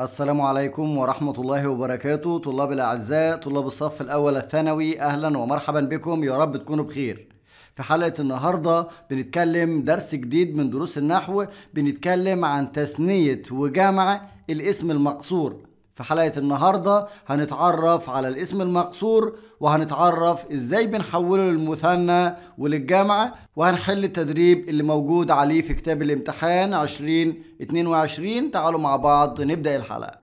السلام عليكم ورحمة الله وبركاته طلاب الأعزاء طلاب الصف الأول الثانوي أهلا ومرحبا بكم يا رب تكونوا بخير في حلقة النهاردة بنتكلم درس جديد من دروس النحو بنتكلم عن تسنية وجمع الاسم المقصور في حلقة النهاردة هنتعرف على الاسم المقصور وهنتعرف ازاي بنحوله للمثنى وللجامعة وهنحل التدريب اللي موجود عليه في كتاب الامتحان 2022 تعالوا مع بعض نبدأ الحلقة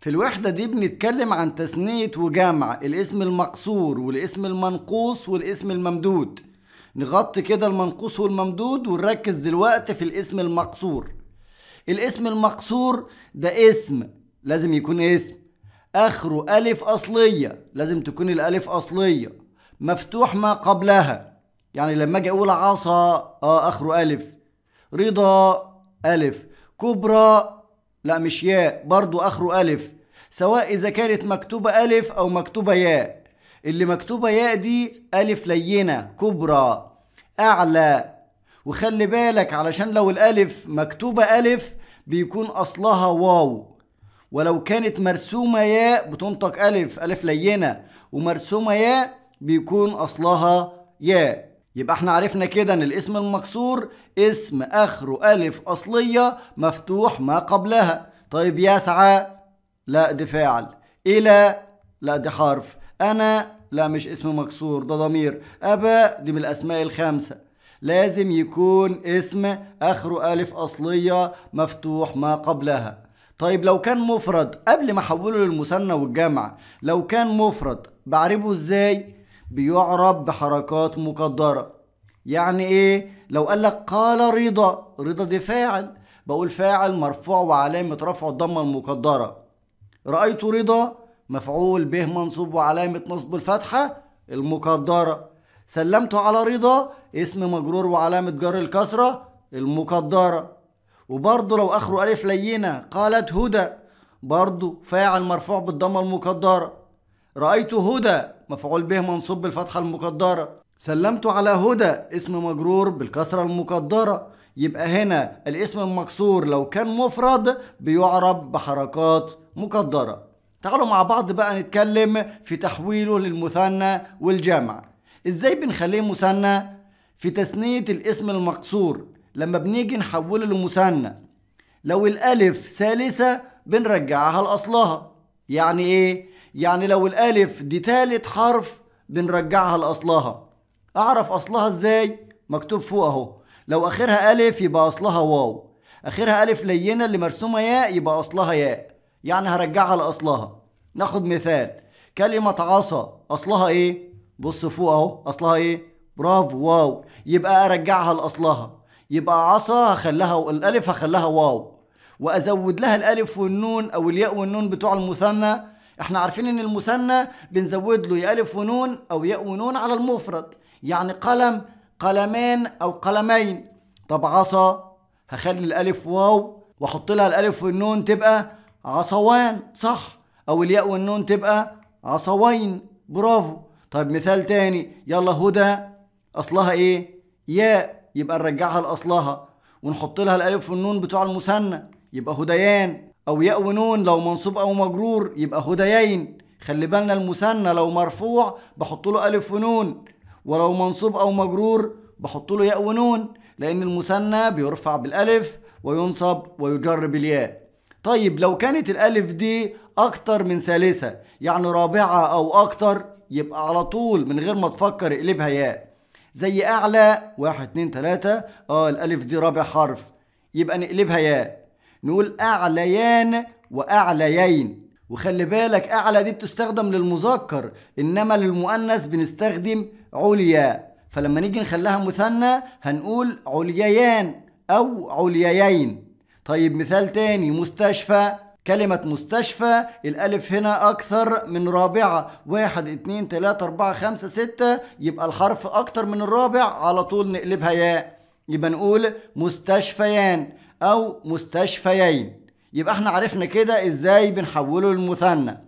في الوحدة دي بنتكلم عن تثنية وجمع الاسم المقصور والاسم المنقوص والاسم الممدود نغطي كده المنقوص والممدود ونركز دلوقتي في الاسم المقصور الاسم المقصور ده اسم لازم يكون اسم اخره الف اصليه لازم تكون الالف اصليه مفتوح ما قبلها يعني لما اجي اقول عصا اه اخره الف رضا الف كبرى لا مش ياء برضو اخره الف سواء اذا كانت مكتوبه الف او مكتوبه ياء اللي مكتوبه ياء دي ألف لينة كبرى أعلى وخلي بالك علشان لو الألف مكتوبة ألف بيكون أصلها واو ولو كانت مرسومة ياء بتنطق ألف ألف لينة ومرسومة ياء بيكون أصلها ياء يبقى احنا عرفنا كده ان الاسم المكسور اسم اخره الف اصليه مفتوح ما قبلها طيب يسعى لا دي فاعل الى لا دي حرف انا لا مش اسم مكسور ده ضمير أبا دي من الأسماء الخمسة لازم يكون اسم آخره ألف أصلية مفتوح ما قبلها طيب لو كان مفرد قبل ما أحوله للمثنى والجمع لو كان مفرد بعربه إزاي؟ بيعرب بحركات مقدرة يعني إيه؟ لو قال لك قال رضا رضا دي فاعل بقول فاعل مرفوع وعلامة رفعه الضمة المقدرة رأيت رضا مفعول به منصوب وعلامة نصب الفتحة المقدرة سلمت على رضا اسم مجرور وعلامة جر الكسرة المقدرة وبرضه لو آخره ألف لينة قالت هدى برضه فاعل مرفوع بالضمة المقدرة رأيت هدى مفعول به منصوب بالفتحة المقدرة سلمت على هدى اسم مجرور بالكسرة المقدرة يبقى هنا الاسم المكسور لو كان مفرد بيعرب بحركات مقدره تعالوا مع بعض بقى نتكلم في تحويله للمثنى والجمع ازاي بنخليه مثنى في تثنية الاسم المقصور لما بنيجي نحوله لمثنى لو الالف ثالثة بنرجعها لاصلها يعني ايه يعني لو الالف دي تالت حرف بنرجعها لاصلها اعرف اصلها ازاي مكتوب فوق اهو لو اخرها الف يبقى اصلها واو اخرها الف لينه اللي مرسومه ياء يبقى اصلها ياء يعني هرجعها لاصلها ناخد مثال كلمه عصا اصلها ايه بص فوق اهو اصلها ايه برافو واو يبقى ارجعها لاصلها يبقى عصا هخليها الالف هخليها واو وازود لها الالف والنون او الياء والنون بتوع المثنى احنا عارفين ان المثنى بنزود له يا الف ونون او ياء ونون على المفرد يعني قلم قلمان او قلمين طب عصا هخلي الالف واو واحط لها الالف والنون تبقى عصوان صح او الياء والنون تبقى عصوين برافو طيب مثال تاني يلا هدى اصلها ايه ياء يبقى نرجعها لاصلها ونحط لها الالف والنون بتوع المثنى يبقى هديان او ياء ونون لو منصوب او مجرور يبقى هديين خلي بالنا المثنى لو مرفوع بحط له الف ونون ولو منصوب او مجرور بحط له ياء ونون لان المثنى بيرفع بالالف وينصب ويجر بالياء طيب لو كانت الألف دي أكتر من ثالثة يعني رابعة أو أكتر يبقى على طول من غير ما تفكر اقلبها ياء زي أعلى واحد اتنين تلاتة آه الألف دي رابع حرف يبقى نقلبها ياء نقول أعليان وأعليين وخلي بالك أعلى دي بتستخدم للمذكر إنما للمؤنث بنستخدم عليا فلما نيجي نخليها مثنى هنقول عليايان أو عليايين طيب مثال تاني مستشفى كلمة مستشفى الألف هنا أكثر من رابعة واحد اتنين تلاتة أربعة خمسة ستة يبقى الحرف أكثر من الرابع على طول نقلبها ياء يبقى نقول مستشفيان أو مستشفيين يبقى احنا عرفنا كده ازاي بنحوله للمثنى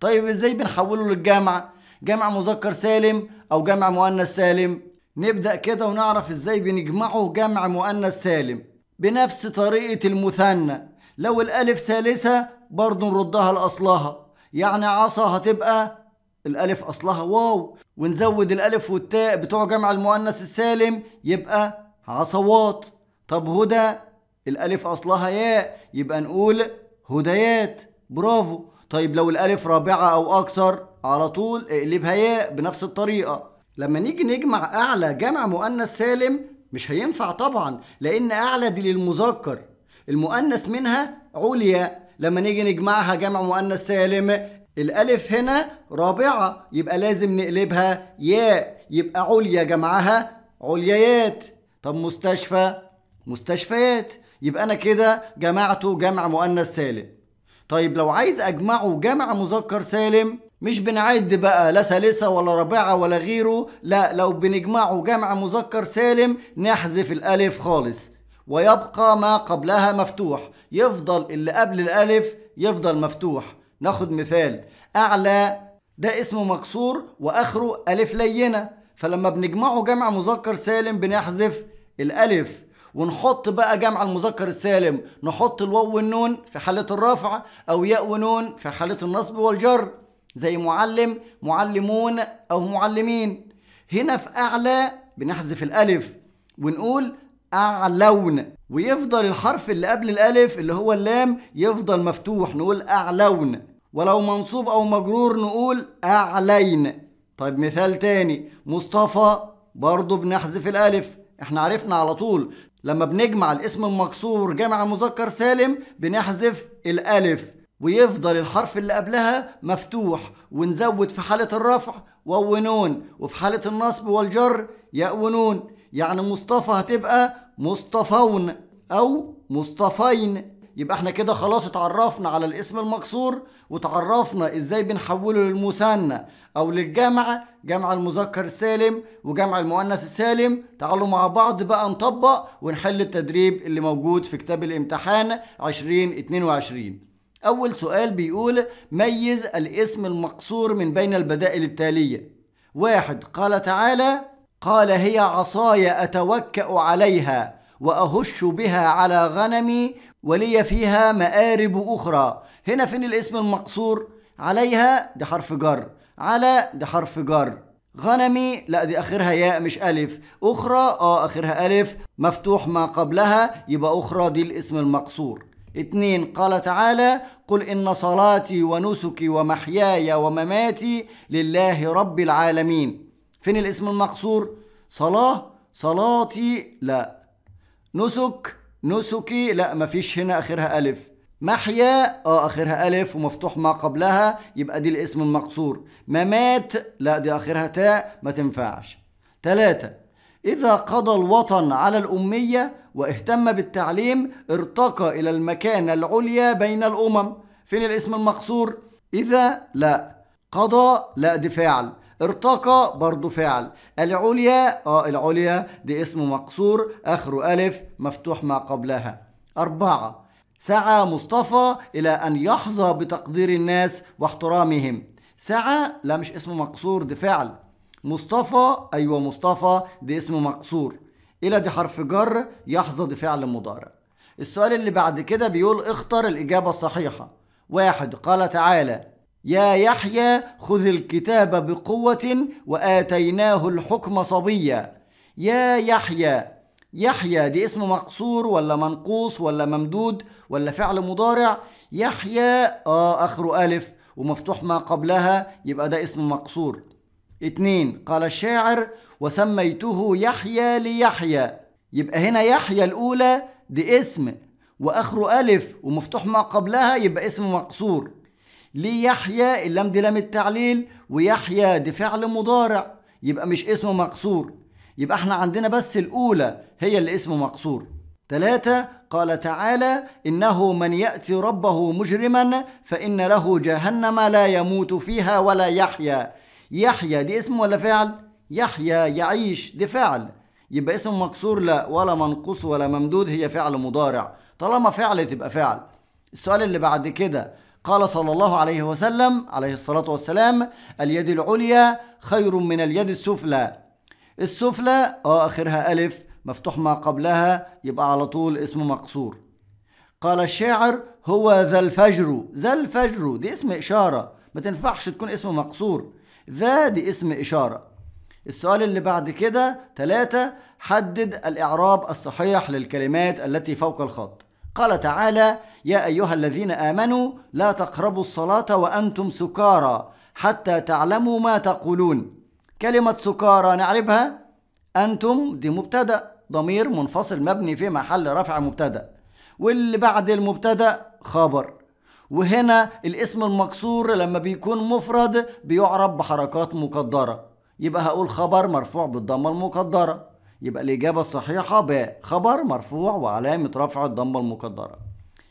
طيب ازاي بنحوله للجمع جمع مذكر سالم أو جمع مؤنث سالم نبدأ كده ونعرف ازاي بنجمعه جمع مؤنث سالم بنفس طريقة المثنى لو الألف ثالثة برضه نردها لأصلها يعني عصا هتبقى الألف أصلها واو ونزود الألف والتاء بتوع جمع المؤنث السالم يبقى عصوات طب هدى الألف أصلها ياء يبقى نقول هدايات برافو طيب لو الألف رابعة أو أكثر على طول اقلبها ياء بنفس الطريقة لما نيجي نجمع أعلى جمع مؤنث سالم مش هينفع طبعا لأن أعلى دي للمذكر المؤنث منها عليا لما نيجي نجمعها جمع مؤنث سالم الألف هنا رابعة يبقى لازم نقلبها ياء يبقى عليا جمعها عليايات طب مستشفى مستشفيات يبقى أنا كده جمعته جمع مؤنث سالم طيب لو عايز أجمعه جمع مذكر سالم مش بنعد بقى لا ثالثة ولا رابعة ولا غيره لا لو بنجمعه جمع مذكر سالم نحذف الألف خالص ويبقى ما قبلها مفتوح يفضل اللي قبل الألف يفضل مفتوح ناخد مثال أعلى ده اسمه مكسور وآخره ألف لينة فلما بنجمعه جمع مذكر سالم بنحذف الألف ونحط بقى جمع المذكر السالم نحط الواو والنون في حالة الرفع أو ياء ونون في حالة النصب والجر زي معلم معلمون أو معلمين هنا في أعلى بنحذف الألف ونقول أعلون ويفضل الحرف اللي قبل الألف اللي هو اللام يفضل مفتوح نقول أعلون ولو منصوب أو مجرور نقول أعلين طيب مثال تاني مصطفى برضه بنحذف الألف احنا عرفنا على طول لما بنجمع الاسم المكسور جمع مذكر سالم بنحذف الألف ويفضل الحرف اللي قبلها مفتوح ونزود في حالة الرفع وونون نون وفي حالة النصب والجر يأونون يعني مصطفى هتبقى مصطفون أو مصطفين يبقى احنا كده خلاص اتعرفنا على الاسم المكسور وتعرفنا ازاي بنحوله للمثنى او للجمع جمع المذكر السالم وجمع المؤنث السالم تعالوا مع بعض بقى نطبق ونحل التدريب اللي موجود في كتاب الامتحان 2022 أول سؤال بيقول ميز الاسم المقصور من بين البدائل التالية واحد قال تعالى قال هي عصاي أتوكأ عليها وأهش بها على غنمي ولي فيها مآرب أخرى هنا فين الاسم المقصور عليها ده حرف جر على ده حرف جر غنمي لا دي اخرها ياء مش الف اخرى اه اخرها الف مفتوح ما قبلها يبقى اخرى دي الاسم المقصور اثنين قال تعالى قل إن صلاتي ونسكي ومحياي ومماتي لله رب العالمين فين الاسم المقصور صلاة صلاتي لا نسك نسكي لا مفيش هنا آخرها ألف محيا اه اخرها الف ومفتوح ما قبلها يبقى دي الاسم المقصور ممات لا دي اخرها تاء ما تنفعش ثلاثة إذا قضى الوطن على الأمية واهتم بالتعليم ارتقى إلى المكانة العليا بين الأمم فين الاسم المقصور؟ إذا لا قضى لا دي فعل ارتقى برضه فعل العليا اه العليا دي اسم مقصور آخره ألف مفتوح ما قبلها أربعة سعى مصطفى إلى أن يحظى بتقدير الناس واحترامهم سعى لا مش اسم مقصور دي فعل مصطفى أيوة مصطفى دي اسم مقصور إلى دي حرف جر يحظى بفعل مضارع السؤال اللي بعد كده بيقول اختر الإجابة الصحيحة واحد قال تعالى يا يحيى خذ الكتاب بقوة وآتيناه الحكم صبيا يا يحيى يحيى دي اسم مقصور ولا منقوص ولا ممدود ولا فعل مضارع يحيى آه آخره ألف ومفتوح ما قبلها يبقى ده اسم مقصور اتنين قال الشاعر وسميته يحيى ليحيى يبقى هنا يحيى الأولى دي اسم وآخره ألف ومفتوح ما قبلها يبقى اسم مقصور يحيى اللام دي لام التعليل ويحيى دي فعل مضارع يبقى مش اسم مقصور يبقى احنا عندنا بس الأولى هي اللي اسم مقصور ثلاثة قال تعالى إنه من يأتي ربه مجرما فإن له جهنم لا يموت فيها ولا يحيا يحيى دي اسم ولا فعل يحيى يعيش دي فعل يبقى اسم مكسور لا ولا منقوص ولا ممدود هي فعل مضارع طالما فعل تبقى فعل السؤال اللي بعد كده قال صلى الله عليه وسلم عليه الصلاة والسلام اليد العليا خير من اليد السفلى السفلى اه اخرها الف مفتوح ما قبلها يبقى على طول اسم مقصور قال الشاعر هو ذا الفجر ذا الفجر دي اسم إشارة ما تنفعش تكون اسم مقصور ذا دي اسم إشارة السؤال اللي بعد كده ثلاثة حدد الإعراب الصحيح للكلمات التي فوق الخط قال تعالى يا أيها الذين آمنوا لا تقربوا الصلاة وأنتم سكارى حتى تعلموا ما تقولون كلمة سكارى نعربها أنتم دي مبتدأ ضمير منفصل مبني في محل رفع مبتدأ واللي بعد المبتدأ خبر وهنا الاسم المكسور لما بيكون مفرد بيعرب بحركات مقدرة يبقى هقول خبر مرفوع بالضمة المقدرة يبقى الإجابة الصحيحة ب خبر مرفوع وعلامة رفع الضمة المقدرة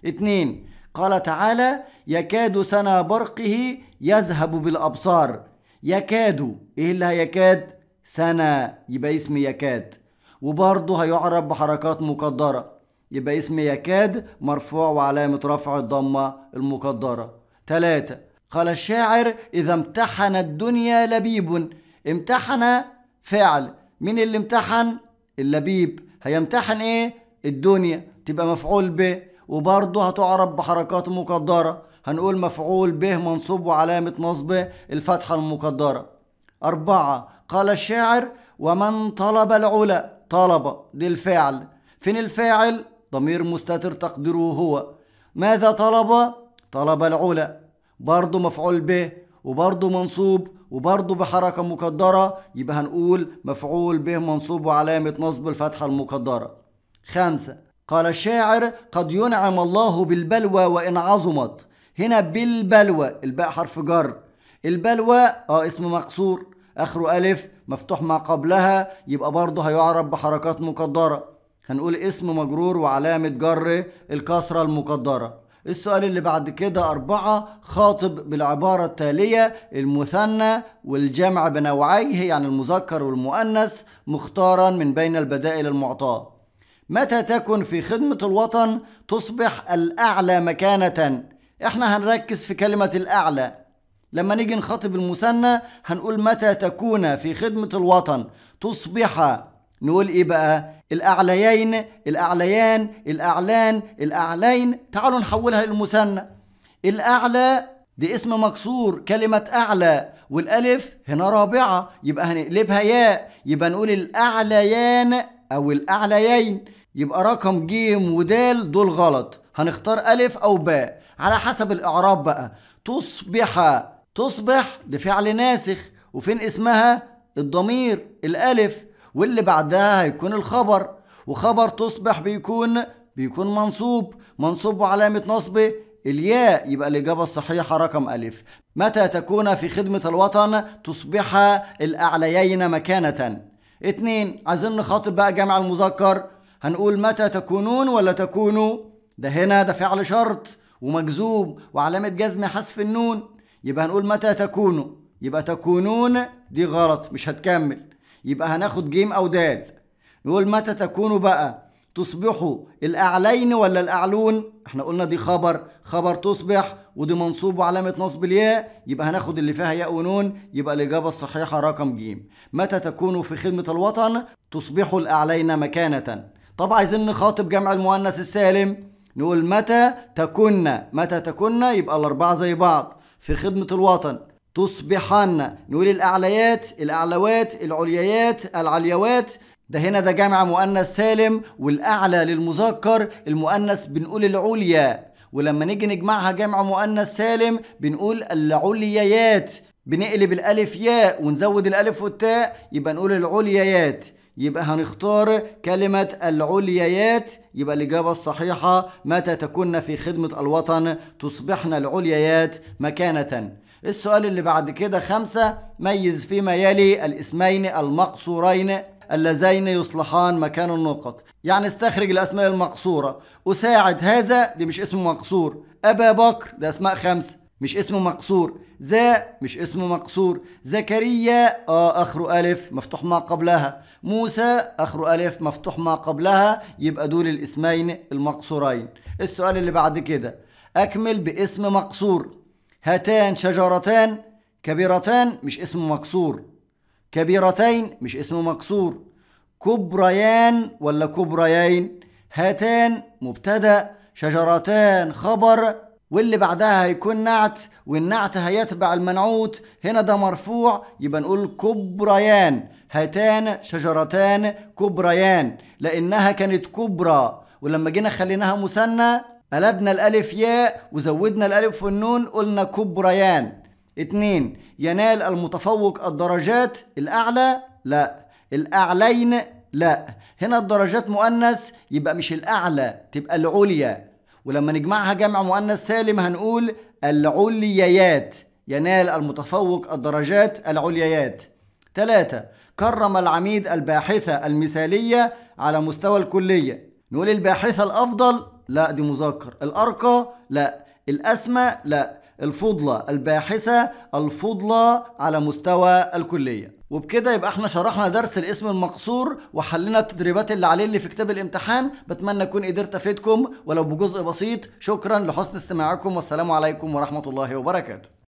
اتنين قال تعالى يكاد سنا برقه يذهب بالأبصار يكاد ايه اللي هيكاد سنا يبقى اسم يكاد وبرضه هيعرب بحركات مقدره يبقى اسم يكاد مرفوع وعلامة رفع الضمة المقدرة ثلاثة قال الشاعر إذا امتحن الدنيا لبيب امتحن فعل مين اللي امتحن اللبيب هيمتحن ايه الدنيا تبقى مفعول به وبرضه هتعرف بحركات مقدرة هنقول مفعول به منصوب وعلامة نصب الفتحة المقدرة أربعة قال الشاعر ومن طلب العلا طلب دي الفعل فين الفاعل ضمير مستتر تقديره هو ماذا طلب طلب العلا برضه مفعول به وبرضه منصوب وبرضه بحركة مقدرة يبقى هنقول مفعول به منصوب وعلامة نصب الفتحة المقدرة خمسة قال الشاعر قد ينعم الله بالبلوى وإن عظمت هنا بالبلوى الباء حرف جر البلوى اه اسم مقصور اخره الف مفتوح ما قبلها يبقى برضه هيعرب بحركات مقدره هنقول اسم مجرور وعلامة جر الكسرة المقدرة السؤال اللي بعد كده أربعة خاطب بالعبارة التالية المثنى والجمع بنوعيه يعني المذكر والمؤنث مختارا من بين البدائل المعطاة متى تكن في خدمة الوطن تصبح الأعلى مكانة احنا هنركز في كلمة الأعلى لما نيجي نخاطب المثنى هنقول متى تكون في خدمة الوطن تصبح نقول ايه بقى الاعليين الاعليان الاعلان الاعلين تعالوا نحولها للمثنى الاعلى دي اسم مكسور كلمة أعلى والألف هنا رابعة يبقى هنقلبها ياء يبقى نقول الأعليان أو الأعليين يبقى رقم جيم ودال دول غلط هنختار ألف أو باء على حسب الإعراب بقى تصبح تصبح ده فعل ناسخ وفين اسمها الضمير الألف واللي بعدها هيكون الخبر وخبر تصبح بيكون بيكون منصوب منصوب وعلامة نصب الياء يبقى الإجابة الصحيحة رقم ألف متى تكون في خدمة الوطن تصبح الأعليين مكانة اتنين عايزين نخاطب بقى جمع المذكر هنقول متى تكونون ولا تكونوا ده هنا ده فعل شرط ومجزوم وعلامة جزم حذف النون يبقى هنقول متى تكونوا يبقى تكونون دي غلط مش هتكمل يبقى هناخد جيم أو دال نقول متى تكون بقى تصبحوا الأعلين ولا الأعلون احنا قلنا دي خبر خبر تصبح ودي منصوب وعلامة نصب الياء يبقى هناخد اللي فيها ياء ونون يبقى الإجابة الصحيحة رقم جيم متى تكونوا في خدمة الوطن تصبحوا الأعلين مكانة طب عايزين نخاطب جمع المؤنث السالم نقول متى تكن متى تكن يبقى الأربعة زي بعض في خدمة الوطن تصبحن نقول الأعليات الأعلوات العليات العليوات ده هنا ده جامع مؤنث سالم والأعلى للمذكر المؤنث بنقول العليا ولما نيجي نجمعها جمع مؤنث سالم بنقول العليات بنقلب الألف ياء ونزود الألف والتاء يبقى نقول العليات يبقى هنختار كلمة العليات يبقى الإجابة الصحيحة متى تكن في خدمة الوطن تصبحن العليات مكانة السؤال اللي بعد كده خمسة ميز فيما يلي الاسمين المقصورين اللذين يصلحان مكان النقط يعني استخرج الأسماء المقصورة أساعد هذا دي مش اسم مقصور أبا بكر ده أسماء خمسة مش اسم مقصور ذا مش اسم مقصور زكريا آه آخر ألف مفتوح ما قبلها موسى آخر ألف مفتوح ما قبلها يبقى دول الاسمين المقصورين السؤال اللي بعد كده أكمل باسم مقصور هاتان شجرتان كبيرتان مش اسم مكسور كبيرتين مش اسم مكسور كبريان ولا كبريين هاتان مبتدا شجرتان خبر واللي بعدها هيكون نعت والنعت هيتبع المنعوت هنا ده مرفوع يبقى نقول كبريان هاتان شجرتان كبريان لانها كانت كبرى ولما جينا خليناها مثنى قلبنا الألف ياء وزودنا الألف والنون قلنا كبريان اتنين ينال المتفوق الدرجات الأعلى لا الأعلين لا هنا الدرجات مؤنث يبقى مش الأعلى تبقى العليا ولما نجمعها جمع مؤنث سالم هنقول العليات ينال المتفوق الدرجات العليات ثلاثة كرم العميد الباحثة المثالية على مستوى الكلية نقول الباحثة الأفضل لا دي مذكر الأرقى لا الأسمى لا الفضلة الباحثة الفضلة على مستوى الكلية وبكده يبقى احنا شرحنا درس الاسم المقصور وحلينا التدريبات اللي عليه اللي في كتاب الامتحان بتمنى اكون قدرت افيدكم ولو بجزء بسيط شكرا لحسن استماعكم والسلام عليكم ورحمة الله وبركاته